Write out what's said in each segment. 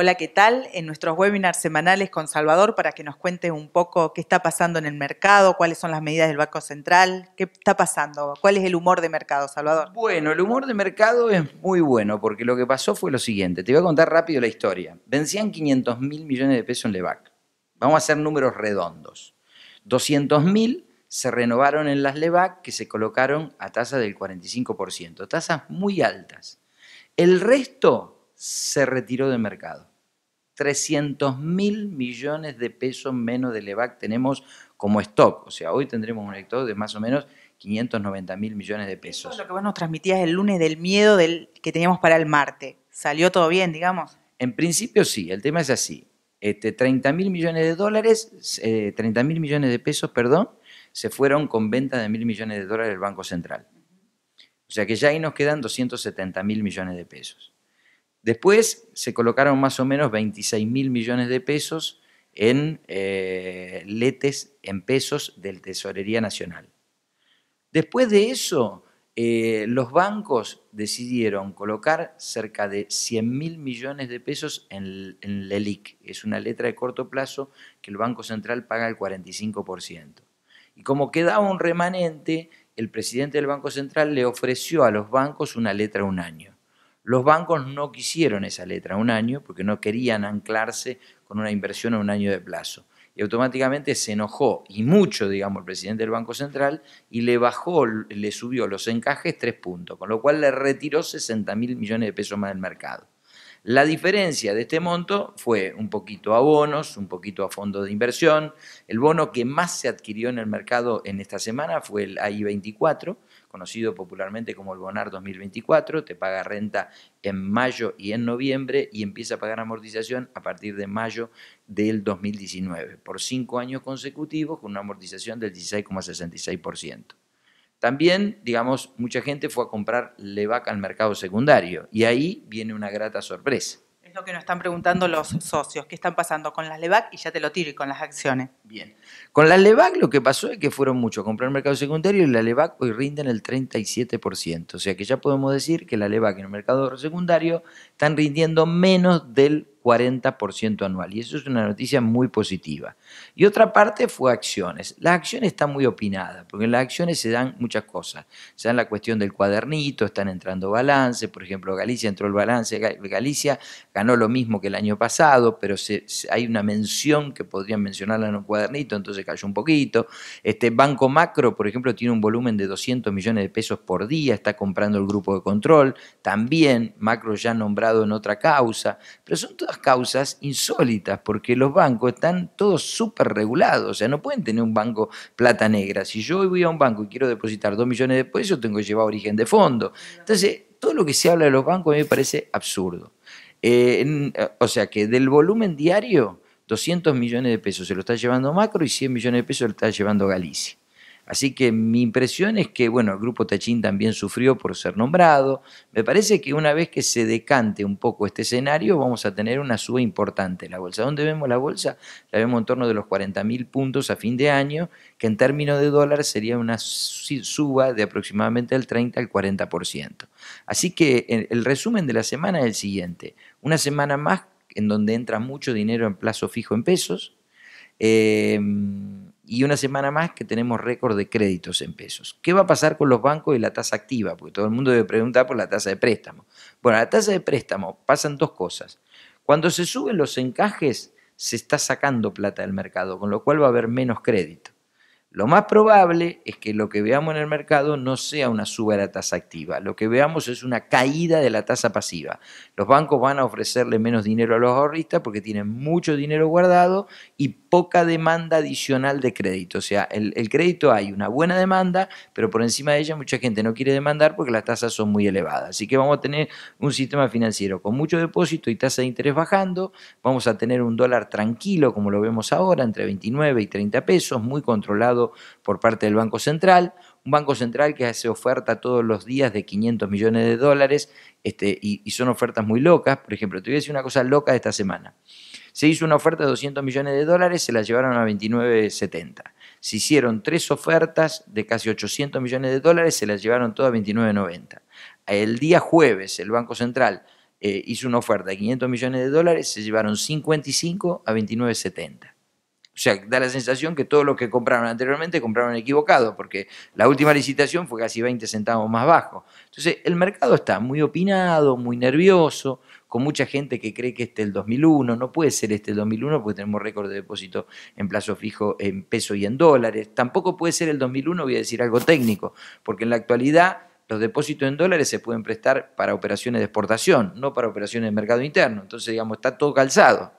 Hola, ¿qué tal? En nuestros webinars semanales con Salvador para que nos cuente un poco qué está pasando en el mercado, cuáles son las medidas del Banco Central, qué está pasando, cuál es el humor de mercado, Salvador. Bueno, el humor de mercado es muy bueno porque lo que pasó fue lo siguiente. Te voy a contar rápido la historia. Vencían 500 mil millones de pesos en LEVAC. Vamos a hacer números redondos. 200 mil se renovaron en las LEVAC que se colocaron a tasa del 45%, tasas muy altas. El resto se retiró del mercado. 300 mil millones de pesos menos del EVAC tenemos como stock. O sea, hoy tendremos un stock de más o menos 590 mil millones de pesos. Eso es lo que vos nos transmitías el lunes del miedo del, que teníamos para el martes. ¿Salió todo bien, digamos? En principio sí, el tema es así. Este, 30 mil millones de dólares, 30 eh, mil millones de pesos, perdón, se fueron con venta de mil millones de dólares del Banco Central. O sea que ya ahí nos quedan 270 mil millones de pesos. Después se colocaron más o menos 26 mil millones de pesos en eh, letes, en pesos del Tesorería Nacional. Después de eso, eh, los bancos decidieron colocar cerca de 100 mil millones de pesos en, en LELIC. Es una letra de corto plazo que el Banco Central paga el 45%. Y como quedaba un remanente, el presidente del Banco Central le ofreció a los bancos una letra un año. Los bancos no quisieron esa letra, un año, porque no querían anclarse con una inversión a un año de plazo. Y automáticamente se enojó, y mucho, digamos, el presidente del Banco Central, y le bajó, le subió los encajes tres puntos, con lo cual le retiró 60 mil millones de pesos más del mercado. La diferencia de este monto fue un poquito a bonos, un poquito a fondos de inversión. El bono que más se adquirió en el mercado en esta semana fue el AI24, conocido popularmente como el Bonar 2024, te paga renta en mayo y en noviembre y empieza a pagar amortización a partir de mayo del 2019, por cinco años consecutivos con una amortización del 16,66%. También, digamos, mucha gente fue a comprar Levac al mercado secundario y ahí viene una grata sorpresa. Es lo que nos están preguntando los socios, qué están pasando con las Levac y ya te lo tiro y con las acciones. Bien, con las Levac lo que pasó es que fueron muchos a comprar el mercado secundario y la Levac hoy rinden el 37%, o sea que ya podemos decir que la Levac en el mercado secundario están rindiendo menos del 40% anual y eso es una noticia muy positiva. Y otra parte fue acciones. La acción está muy opinada, porque en las acciones se dan muchas cosas. Se dan la cuestión del cuadernito, están entrando balances, por ejemplo, Galicia entró el balance, Galicia ganó lo mismo que el año pasado, pero hay una mención que podrían mencionarla en un cuadernito, entonces cayó un poquito. Este Banco Macro, por ejemplo, tiene un volumen de 200 millones de pesos por día, está comprando el grupo de control, también Macro ya nombrado en otra causa, pero son todas causas insólitas, porque los bancos están todos súper regulados, o sea, no pueden tener un banco plata negra. Si yo voy a un banco y quiero depositar dos millones de pesos, tengo que llevar origen de fondo. Entonces, todo lo que se habla de los bancos a mí me parece absurdo. Eh, o sea, que del volumen diario, 200 millones de pesos se lo está llevando Macro y 100 millones de pesos se lo está llevando Galicia. Así que mi impresión es que, bueno, el grupo Tachín también sufrió por ser nombrado. Me parece que una vez que se decante un poco este escenario, vamos a tener una suba importante la bolsa. ¿Dónde vemos la bolsa? La vemos en torno de los 40.000 puntos a fin de año, que en términos de dólar sería una suba de aproximadamente el 30 al 40%. Así que eh, el resumen de la semana es el siguiente. Una semana más en donde entra mucho dinero en plazo fijo en pesos. Eh, y una semana más que tenemos récord de créditos en pesos. ¿Qué va a pasar con los bancos y la tasa activa? Porque todo el mundo debe preguntar por la tasa de préstamo. Bueno, la tasa de préstamo pasan dos cosas. Cuando se suben los encajes, se está sacando plata del mercado, con lo cual va a haber menos crédito. Lo más probable es que lo que veamos en el mercado no sea una suba de la tasa activa, lo que veamos es una caída de la tasa pasiva. Los bancos van a ofrecerle menos dinero a los ahorristas porque tienen mucho dinero guardado y poca demanda adicional de crédito. O sea, el, el crédito hay una buena demanda, pero por encima de ella mucha gente no quiere demandar porque las tasas son muy elevadas. Así que vamos a tener un sistema financiero con mucho depósito y tasa de interés bajando, vamos a tener un dólar tranquilo como lo vemos ahora, entre 29 y 30 pesos, muy controlado por parte del Banco Central, un Banco Central que hace oferta todos los días de 500 millones de dólares este, y, son ofertas muy locas. Por ejemplo, te voy a decir una cosa loca de esta semana. Se hizo una oferta de 200 millones de dólares, se la llevaron a 29.70. Se hicieron tres ofertas de casi 800 millones de dólares, se las llevaron todas a 29.90. El día jueves el Banco Central eh, hizo una oferta de 500 millones de dólares, se llevaron 55 a 29.70. O sea, da la sensación que todos los que compraron anteriormente compraron equivocado, porque la última licitación fue casi 20 centavos más bajo. Entonces, el mercado está muy opinado, muy nervioso, con mucha gente que cree que este es el 2001, no puede ser este el 2001 porque tenemos récord de depósito en plazo fijo en peso y en dólares, tampoco puede ser el 2001, voy a decir algo técnico, porque en la actualidad los depósitos en dólares se pueden prestar para operaciones de exportación, no para operaciones de mercado interno, entonces digamos, está todo calzado.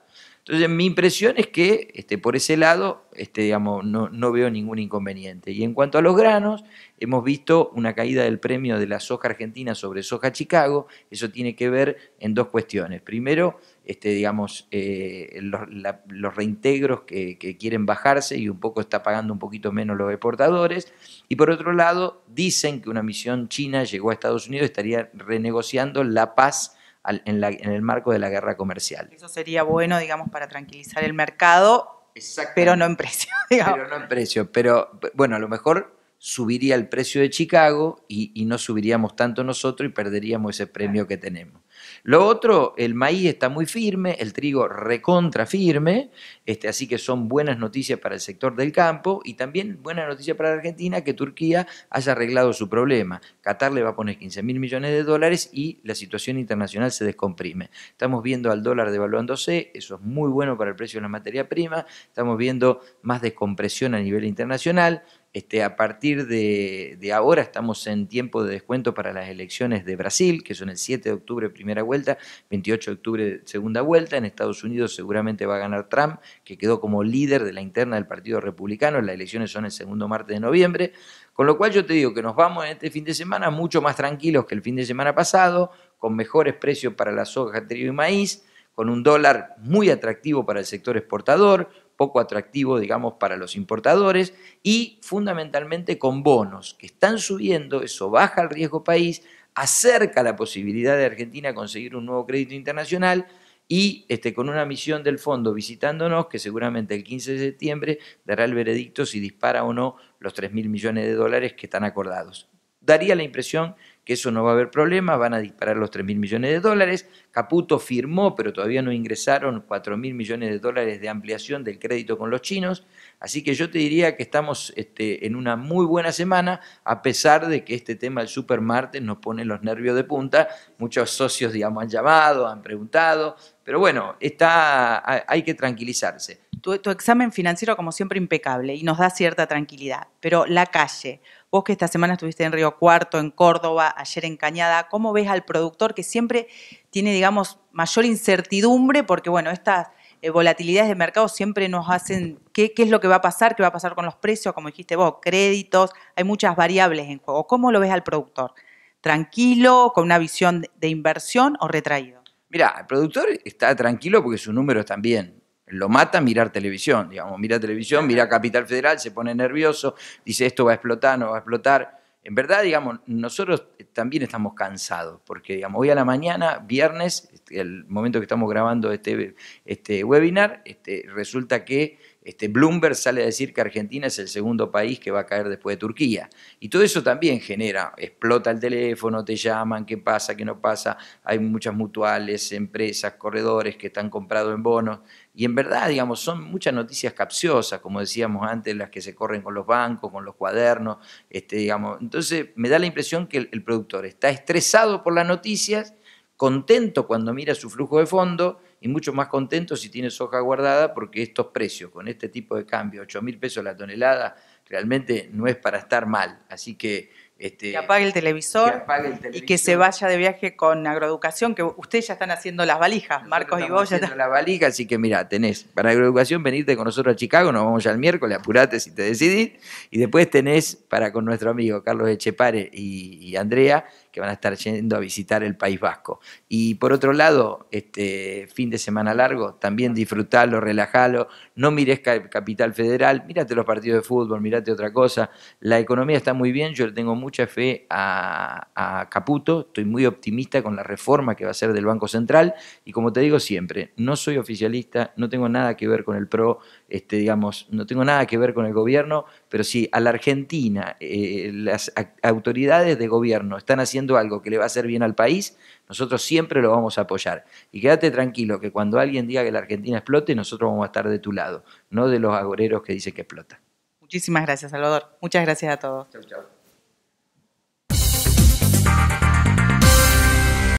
Entonces, mi impresión es que este, por ese lado este, digamos, no, veo ningún inconveniente. Y en cuanto a los granos, hemos visto una caída del premio de la soja argentina sobre soja Chicago. Eso tiene que ver en dos cuestiones. Primero, este, digamos, eh, los, reintegros que, quieren bajarse y un poco está pagando un poquito menos los exportadores. Y por otro lado, dicen que una misión china llegó a Estados Unidos y estaría renegociando la paz en, en, el marco de la guerra comercial. Eso sería bueno, digamos, para tranquilizar el mercado, pero no en precio. Digamos. Pero no en precio. Pero bueno, a lo mejor subiría el precio de Chicago y, no subiríamos tanto nosotros y perderíamos ese premio que tenemos. Lo otro, el maíz está muy firme, el trigo recontra firme, este, así que son buenas noticias para el sector del campo y también buena noticia para la Argentina que Turquía haya arreglado su problema. Qatar le va a poner 15 mil millones de dólares y la situación internacional se descomprime. Estamos viendo al dólar devaluándose, eso es muy bueno para el precio de la materia prima, estamos viendo más descompresión a nivel internacional. Este, a partir de, ahora estamos en tiempo de descuento para las elecciones de Brasil, que son el 7 de octubre primera vuelta, 28 de octubre segunda vuelta. En Estados Unidos seguramente va a ganar Trump, que quedó como líder de la interna del Partido Republicano. Las elecciones son el segundo martes de noviembre. Con lo cual yo te digo que nos vamos en este fin de semana mucho más tranquilos que el fin de semana pasado, con mejores precios para la soja, trigo y maíz, con un dólar muy atractivo para el sector exportador, poco atractivo, digamos, para los importadores y fundamentalmente con bonos que están subiendo, eso baja el riesgo país, acerca la posibilidad de Argentina conseguir un nuevo crédito internacional y este, con una misión del fondo visitándonos, que seguramente el 15 de septiembre dará el veredicto si dispara o no los 3.000 mil millones de dólares que están acordados. Daría la impresión que eso no va a haber problema, van a disparar los 3.000 millones de dólares. Caputo firmó, pero todavía no ingresaron 4.000 mil millones de dólares de ampliación del crédito con los chinos. Así que yo te diría que estamos este, en una muy buena semana, a pesar de que este tema del supermartes nos pone los nervios de punta. Muchos socios, digamos, han llamado, han preguntado, pero bueno, está, hay que tranquilizarse. tu examen financiero, como siempre, impecable y nos da cierta tranquilidad, pero la calle, Vos que esta semana estuviste en Río Cuarto, en Córdoba, ayer en Cañada, ¿cómo ves al productor que siempre tiene, digamos, mayor incertidumbre? Porque, bueno, estas eh, volatilidades de mercado siempre nos hacen qué, qué es lo que va a pasar, qué va a pasar con los precios, como dijiste vos, créditos, hay muchas variables en juego. ¿Cómo lo ves al productor? ¿Tranquilo, con una visión de inversión o retraído? Mira, el productor está tranquilo porque su número números también lo mata mirar televisión, digamos, mira televisión, mira Capital Federal, se pone nervioso, dice esto va a explotar, no va a explotar. En verdad, digamos, nosotros también estamos cansados, porque digamos, hoy a la mañana, viernes, el momento que estamos grabando este, este webinar, este, resulta que este, Bloomberg sale a decir que Argentina es el segundo país que va a caer después de Turquía. Y todo eso también genera, explota el teléfono, te llaman, qué pasa, qué no pasa. Hay muchas mutuales, empresas, corredores que están comprados en bonos. Y en verdad, digamos, son muchas noticias capciosas, como decíamos antes, las que se corren con los bancos, con los cuadernos. Este, digamos. Entonces, me da la impresión que el productor está estresado por las noticias, contento cuando mira su flujo de fondo y mucho más contento si tienes hoja guardada porque estos precios con este tipo de cambio, 8 mil pesos la tonelada, realmente no es para estar mal. Así que... Este, que, apague el televisor, y que se vaya de viaje con agroeducación, que ustedes ya están haciendo las valijas, Marcos y vos ya están... las valijas, así que mira, tenés para agroeducación venirte con nosotros a Chicago, nos vamos ya el miércoles, apurate si te decidís, y después tenés para con nuestro amigo Carlos Echepare y Andrea, que van a estar yendo a visitar el País Vasco. Y por otro lado, este fin de semana largo, también disfrutalo, relajalo, no mires Capital Federal, mírate los partidos de fútbol, mírate otra cosa. La economía está muy bien, yo le tengo mucha fe a, Caputo, estoy muy optimista con la reforma que va a ser del Banco Central y como te digo siempre, no soy oficialista, no tengo nada que ver con el PRO, este, digamos, no tengo nada que ver con el gobierno, pero sí, a la Argentina, eh, las autoridades de gobierno están haciendo algo que le va a hacer bien al país, nosotros siempre lo vamos a apoyar. Y quédate tranquilo que cuando alguien diga que la Argentina explote, nosotros vamos a estar de tu lado, no de los agoreros que dicen que explota. Muchísimas gracias, Salvador. Muchas gracias a todos.